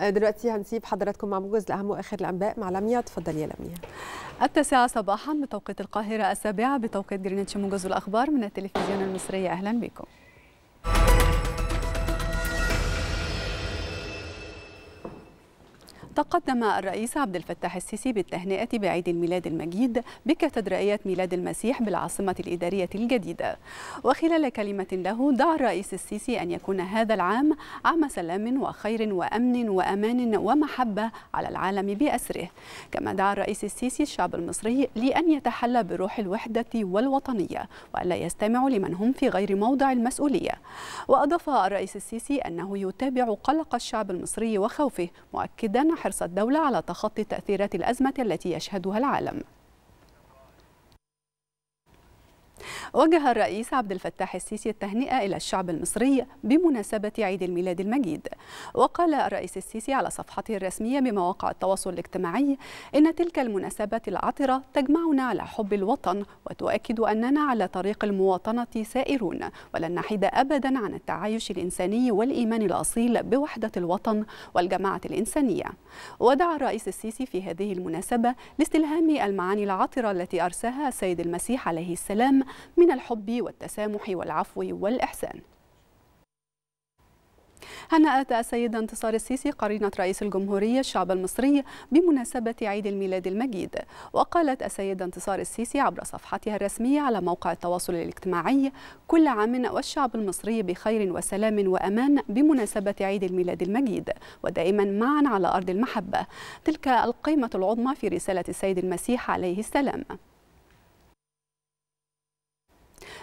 آه، دلوقتي هنسيب حضراتكم مع موجز لاهم واخر الانباء مع لميا تفضلي يا لميا التاسعة صباحا بتوقيت القاهرة السابعة بتوقيت جرينتش موجز الأخبار من التلفزيون المصري أهلا بكم تقدم الرئيس عبد الفتاح السيسي بالتهنئة بعيد الميلاد المجيد بكاتدرائية ميلاد المسيح بالعاصمة الإدارية الجديدة وخلال كلمة له دعا الرئيس السيسي أن يكون هذا العام عام سلام وخير وأمن وأمان ومحبة على العالم بأسره كما دعا الرئيس السيسي الشعب المصري لأن يتحلى بروح الوحدة والوطنية وألا يستمع لمن هم في غير موضع المسؤولية وأضاف الرئيس السيسي أنه يتابع قلق الشعب المصري وخوفه مؤكدا حرص الدولة على تخطي تأثيرات الأزمة التي يشهدها العالم وجه الرئيس عبد الفتاح السيسي التهنئة إلى الشعب المصري بمناسبة عيد الميلاد المجيد وقال الرئيس السيسي على صفحته الرسمية بمواقع التواصل الاجتماعي إن تلك المناسبة العطرة تجمعنا على حب الوطن وتؤكد أننا على طريق المواطنة سائرون ولن نحد أبدا عن التعايش الإنساني والإيمان الأصيل بوحدة الوطن والجماعة الإنسانية ودعا الرئيس السيسي في هذه المناسبة لاستلهام المعاني العطرة التي أرساها السيد المسيح عليه السلام من الحب والتسامح والعفو والإحسان هنأت السيدة انتصار السيسي قرينة رئيس الجمهورية الشعب المصري بمناسبة عيد الميلاد المجيد وقالت السيدة انتصار السيسي عبر صفحتها الرسمية على موقع التواصل الاجتماعي كل عام والشعب المصري بخير وسلام وأمان بمناسبة عيد الميلاد المجيد ودائما معا على أرض المحبة تلك القيمة العظمى في رسالة السيد المسيح عليه السلام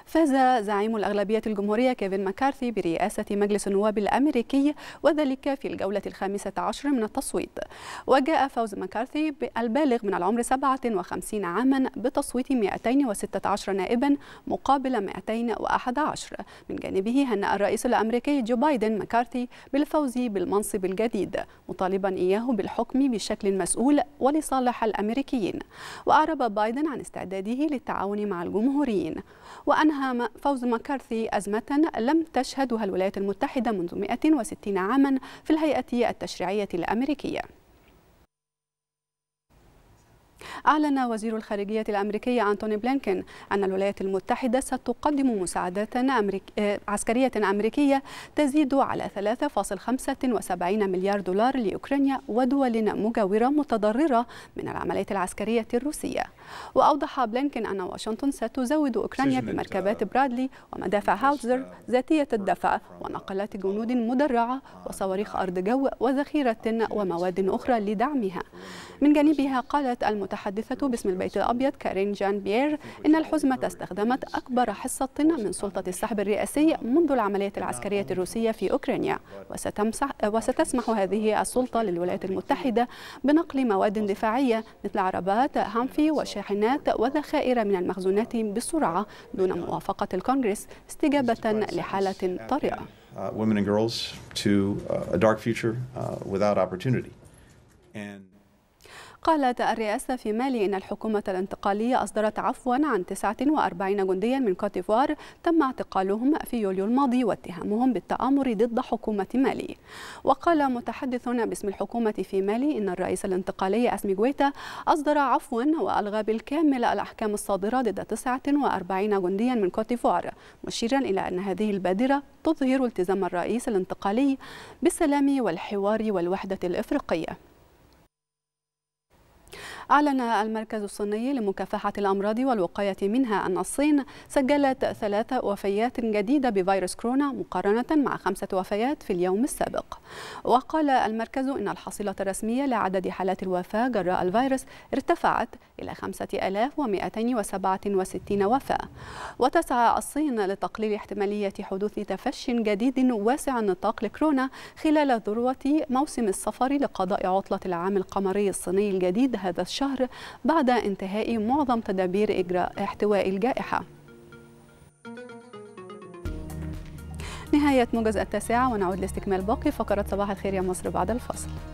فاز زعيم الأغلبية الجمهورية كيفن مكارثي برئاسة مجلس النواب الأمريكي وذلك في الجولة الخامسة عشر من التصويت وجاء فوز مكارثي البالغ من العمر 57 عاما بتصويت 216 نائبا مقابل 211 من جانبه هنأ الرئيس الأمريكي جو بايدن مكارثي بالفوز بالمنصب الجديد مطالبا إياه بالحكم بشكل مسؤول ولصالح الأمريكيين وأعرب بايدن عن استعداده للتعاون مع الجمهوريين وأنهى أنهى فوز مكارثي أزمة لم تشهدها الولايات المتحدة منذ 160 عاما في الهيئة التشريعية الأمريكية أعلن وزير الخارجية الأمريكي أنتوني بلينكين أن الولايات المتحدة ستقدم مساعدات أمريك... آه، عسكرية أمريكية تزيد على 3.75 مليار دولار لأوكرانيا ودول مجاورة متضررة من العمليات العسكرية الروسية وأوضح بلينكين أن واشنطن ستزود أوكرانيا بمركبات آه، برادلي ومدافع هاوزر ذاتية آه، الدفع ونقلات جنود مدرعة وصواريخ أرض جو وذخيرة ومواد أخرى لدعمها من جانبها قالت المتحدث المتحدثة باسم البيت الأبيض كارين جان بيير إن الحزمة استخدمت أكبر حصة من سلطة السحب الرئاسي منذ العملية العسكرية الروسية في أوكرانيا وستمسح وستسمح هذه السلطة للولايات المتحدة بنقل مواد دفاعية مثل عربات هامفي وشاحنات وذخائر من المخزونات بسرعة دون موافقة الكونغرس استجابة لحالة طارئة. Uh, women and girls to uh, a dark future uh, without opportunity. قالت الرئاسة في مالي إن الحكومة الانتقالية أصدرت عفوا عن 49 جنديا من كوتيفوار تم اعتقالهم في يوليو الماضي واتهامهم بالتآمر ضد حكومة مالي وقال متحدث باسم الحكومة في مالي إن الرئيس الانتقالي أسمي جويتا أصدر عفوا وألغى بالكامل الأحكام الصادرة ضد 49 جنديا من كوتيفوار مشيرا إلى أن هذه البادرة تظهر التزام الرئيس الانتقالي بالسلام والحوار والوحدة الإفريقية أعلن المركز الصيني لمكافحة الأمراض والوقاية منها أن الصين سجلت ثلاث وفيات جديدة بفيروس كورونا مقارنة مع خمسة وفيات في اليوم السابق وقال المركز إن الحصيلة الرسمية لعدد حالات الوفاة جراء الفيروس ارتفعت إلى 5267 وفاة وتسعى الصين لتقليل احتمالية حدوث تفش جديد واسع النطاق لكورونا خلال ذروة موسم السفر لقضاء عطلة العام القمري الصيني الجديد هذا الشهر شهر بعد انتهاء معظم تدابير إجراء احتواء الجائحة نهاية موجز التاسعة ونعود لاستكمال باقي فقرة صباح الخير يا مصر بعد الفصل